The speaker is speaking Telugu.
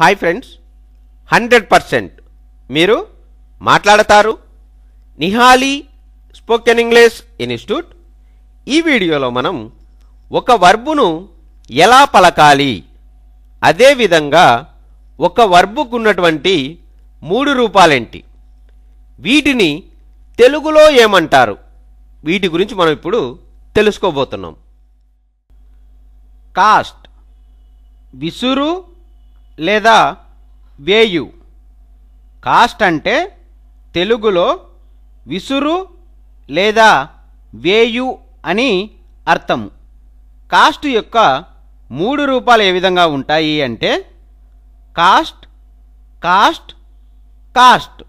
హాయ్ ఫ్రెండ్స్ హండ్రెడ్ పర్సెంట్ మీరు మాట్లాడతారు నిహాలి స్పోకెన్ ఇంగ్లీష్ ఇన్స్టిట్యూట్ ఈ వీడియోలో మనం ఒక వర్బును ఎలా పలకాలి అదేవిధంగా ఒక వర్బుకున్నటువంటి మూడు రూపాలేంటి వీటిని తెలుగులో ఏమంటారు వీటి గురించి మనం ఇప్పుడు తెలుసుకోబోతున్నాం కాస్ట్ విసురు లేదా వేయు కాస్ట్ అంటే తెలుగులో విసురు లేదా వేయు అని అర్థము కాస్ట్ యొక్క మూడు రూపాలు ఏ విధంగా ఉంటాయి అంటే కాస్ట్ కాస్ట్ కాస్ట్